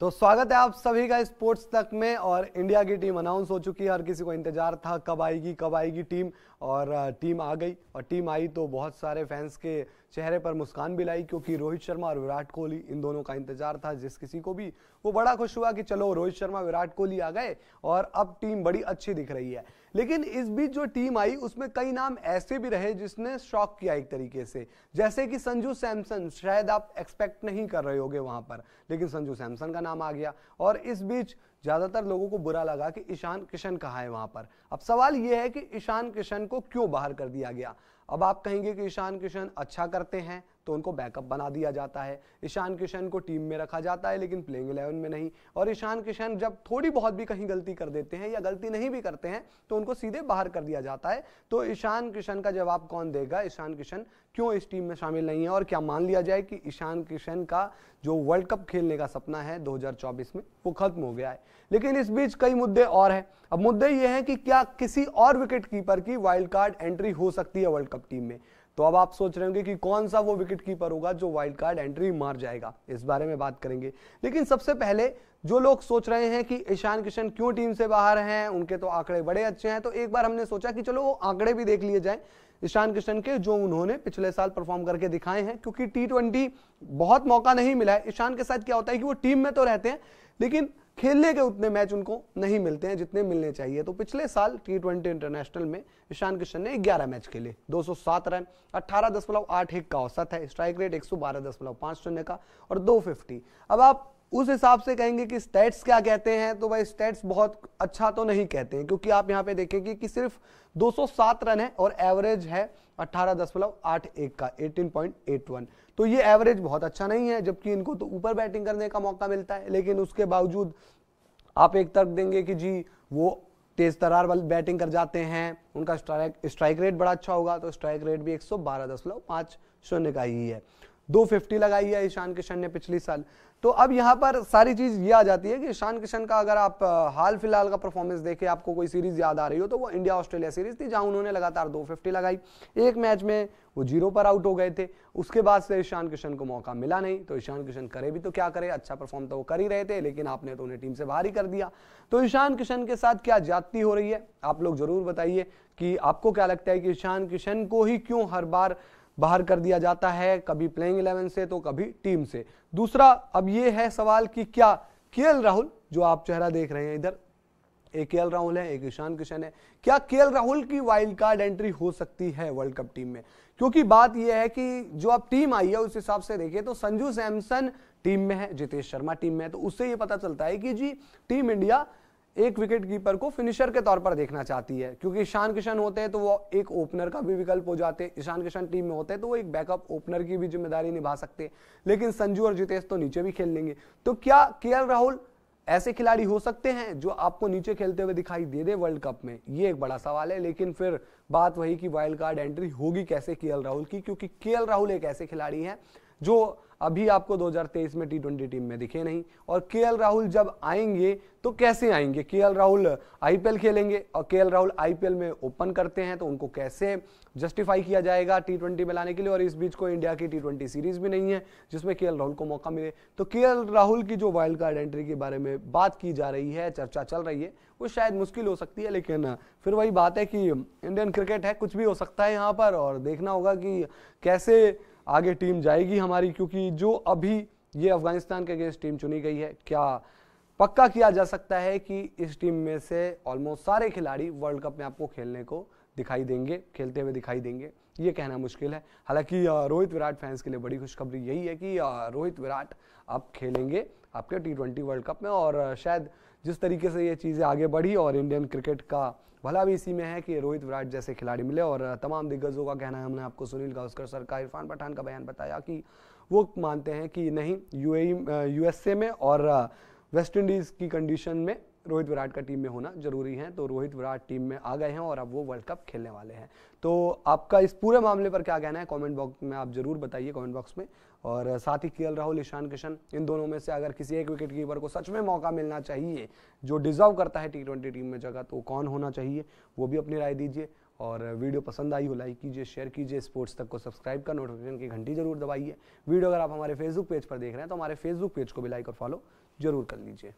तो स्वागत है आप सभी का स्पोर्ट्स तक में और इंडिया की टीम अनाउंस हो चुकी है हर किसी को इंतजार था कब आएगी कब आएगी टीम और टीम आ गई और टीम आई तो बहुत सारे फैंस के चेहरे पर मुस्कान भी लाई क्योंकि रोहित शर्मा और विराट कोहली इन दोनों का इंतजार था जिस किसी को भी वो बड़ा खुश हुआ कि चलो रोहित शर्मा विराट कोहली आ गए और अब टीम बड़ी अच्छी दिख रही है लेकिन इस बीच जो टीम आई उसमें कई नाम ऐसे भी रहे जिसने शॉक किया एक तरीके से जैसे कि संजू सैमसन शायद आप एक्सपेक्ट नहीं कर रहे होगे वहां पर लेकिन संजू सैमसन का नाम आ गया और इस बीच ज़्यादातर लोगों को बुरा लगा कि ईशान किशन कहाँ है वहां पर अब सवाल ये है कि ईशान किशन को क्यों बाहर कर दिया गया अब आप कहेंगे कि ईशान किशन अच्छा करते हैं तो उनको बैकअप बना दिया जाता है ईशान किशन को टीम में रखा जाता है लेकिन प्लेइंग इलेवन में नहीं और ईशान किशन जब थोड़ी बहुत भी कहीं गलती कर देते हैं या गलती नहीं भी करते हैं तो उनको सीधे बाहर कर दिया जाता है तो ईशान किशन का जवाब कौन देगा ईशान किशन क्यों इस टीम में शामिल नहीं है और क्या मान लिया जाए कि ईशान किशन का जो वर्ल्ड कप खेलने का सपना है 2024 में वो खत्म हो गया है लेकिन इस बीच कई मुद्दे और हैं अब मुद्दे ये हैं कि क्या किसी और विकेट कीपर की वाइल्ड कार्ड एंट्री हो सकती है वर्ल्ड कप टीम में तो अब आप सोच रहे होंगे कि कौन सा वो विकेट कीपर होगा जो वाइल्ड कार्ड एंट्री मार जाएगा इस बारे में बात करेंगे लेकिन सबसे पहले जो लोग सोच रहे हैं कि ईशान किशन क्यों टीम से बाहर हैं उनके तो आंकड़े बड़े अच्छे हैं तो एक बार हमने सोचा कि चलो वो आंकड़े भी देख लिए जाए ईशान किशन के जो उन्होंने पिछले साल परफॉर्म करके दिखाए हैं क्योंकि टी बहुत मौका नहीं मिला है ईशान के साथ क्या होता है कि वो टीम में तो रहते हैं लेकिन खेलने के उतने मैच उनको नहीं मिलते हैं जितने मिलने चाहिए तो पिछले साल टी ट्वेंटी इंटरनेशनल में ईशान किशन ने 11 मैच खेले 207 रन 18.8 दशमलव आठ एक का औसत है स्ट्राइक रेट एक 112.5 शून्य का और 250 अब आप उस हिसाब से कहेंगे कि स्टेट्स क्या कहते हैं तो भाई स्टेट्स बहुत अच्छा तो नहीं कहते हैं क्योंकि आप यहां पे देखेंगे कि सिर्फ 207 रन है और एवरेज है अट्ठारह का 18.81 तो ये एवरेज बहुत अच्छा नहीं है जबकि इनको तो ऊपर बैटिंग करने का मौका मिलता है लेकिन उसके बावजूद आप एक तर्क देंगे कि जी वो तेज तरार वाली बैटिंग कर जाते हैं उनका स्ट्राइक स्ट्राइक रेट बड़ा अच्छा होगा तो स्ट्राइक रेट भी एक शून्य का ही है 250 लगाई है ईशान किशन ने पिछले साल तो अब यहाँ पर सारी चीज़ ये आ जाती है कि ईशान किशन का अगर आप हाल फिलहाल का परफॉर्मेंस देखे आपको कोई सीरीज याद आ रही हो तो वो इंडिया ऑस्ट्रेलिया सीरीज थी जहां उन्होंने लगातार 250 लगाई एक मैच में वो जीरो पर आउट हो गए थे उसके बाद से ईशान किशन को मौका मिला नहीं तो ईशान किशन करे भी तो क्या करे अच्छा परफॉर्म तो वो कर ही रहे थे लेकिन आपने तो उन्हें टीम से बाहर ही कर दिया तो ईशान किशन के साथ क्या जाति हो रही है आप लोग जरूर बताइए कि आपको क्या लगता है कि ईशान किशन को ही क्यों हर बार बाहर कर दिया जाता है कभी प्लेइंग इलेवन से तो कभी टीम से दूसरा अब ये है सवाल कि क्या के राहुल जो आप चेहरा देख रहे हैं इधर एक के राहुल है एक ईशान किशन है क्या के राहुल की वाइल्ड कार्ड एंट्री हो सकती है वर्ल्ड कप टीम में क्योंकि बात यह है कि जो अब टीम आई है उस हिसाब से देखिए तो संजू सैमसन टीम में है जितेश शर्मा टीम में है तो उससे यह पता चलता है कि जी टीम इंडिया एक विकेट कीपर को फिनिशर के तौर पर देखना चाहती है क्योंकि ईशान किशन होते हैं तो वो एक ओपनर का भी विकल्प हो जाते हैं ईशान किशन टीम में होते हैं तो वो एक बैकअप ओपनर की भी जिम्मेदारी निभा सकते हैं लेकिन संजू और जितेश तो नीचे भी खेल लेंगे तो क्या के राहुल ऐसे खिलाड़ी हो सकते हैं जो आपको नीचे खेलते हुए दिखाई दे दे वर्ल्ड कप में ये एक बड़ा सवाल है लेकिन फिर बात वही कि वाइल्ड कार्ड एंट्री होगी कैसे के राहुल की क्योंकि के राहुल एक ऐसे खिलाड़ी हैं जो अभी आपको 2023 में टी ट्वेंटी टीम में दिखे नहीं और के राहुल जब आएंगे तो कैसे आएंगे के राहुल आईपीएल खेलेंगे और के राहुल आईपीएल में ओपन करते हैं तो उनको कैसे जस्टिफाई किया जाएगा टी ट्वेंटी में लाने के लिए और इस बीच को इंडिया की टी ट्वेंटी सीरीज भी नहीं है जिसमें के राहुल को मौका मिले तो के राहुल की जो वाइल्ड कार्ड एंट्री के बारे में बात की जा रही है चर्चा चल रही है वो शायद मुश्किल हो सकती है लेकिन फिर वही बात है कि इंडियन क्रिकेट है कुछ भी हो सकता है यहाँ पर और देखना होगा कि कैसे आगे टीम जाएगी हमारी क्योंकि जो अभी ये अफगानिस्तान के अगेंस्ट टीम चुनी गई है क्या पक्का किया जा सकता है कि इस टीम में से ऑलमोस्ट सारे खिलाड़ी वर्ल्ड कप में आपको खेलने को दिखाई देंगे खेलते हुए दिखाई देंगे ये कहना मुश्किल है हालांकि रोहित विराट फैंस के लिए बड़ी खुशखबरी यही है कि रोहित विराट अब खेलेंगे आपके टी ट्वेंटी वर्ल्ड कप में और शायद जिस तरीके से ये चीज़ें आगे बढ़ी और इंडियन क्रिकेट का भला भी इसी में है कि रोहित विराट जैसे खिलाड़ी मिले और तमाम दिग्गजों का कहना है हमने आपको सुनील गावस्कर सर का इरफान पठान का बयान बताया कि वो मानते हैं कि नहीं यू यूएसए e, में और वेस्ट इंडीज़ की कंडीशन में रोहित विराट का टीम में होना जरूरी है तो रोहित विराट टीम में आ गए हैं और अब वो वर्ल्ड कप खेलने वाले हैं तो आपका इस पूरे मामले पर क्या कहना है कमेंट बॉक्स में आप जरूर बताइए कमेंट बॉक्स में और साथ ही के राहुल ईशान किशन इन दोनों में से अगर किसी एक विकेट कीपर को सच में मौका मिलना चाहिए जो डिजर्व करता है टी ट्वेंटी टीम में जगह तो कौन होना चाहिए वो भी अपनी राय दीजिए और वीडियो पसंद आई हो लाइक कीजिए शेयर कीजिए स्पोर्ट्स तक को सब्सक्राइब कर नोटिफिकेशन की घंटी जरूर दबाइए वीडियो अगर आप हमारे फेसबुक पेज पर देख रहे हैं तो हमारे फेसबुक पेज को भी लाइक और फॉलो जरूर कर लीजिए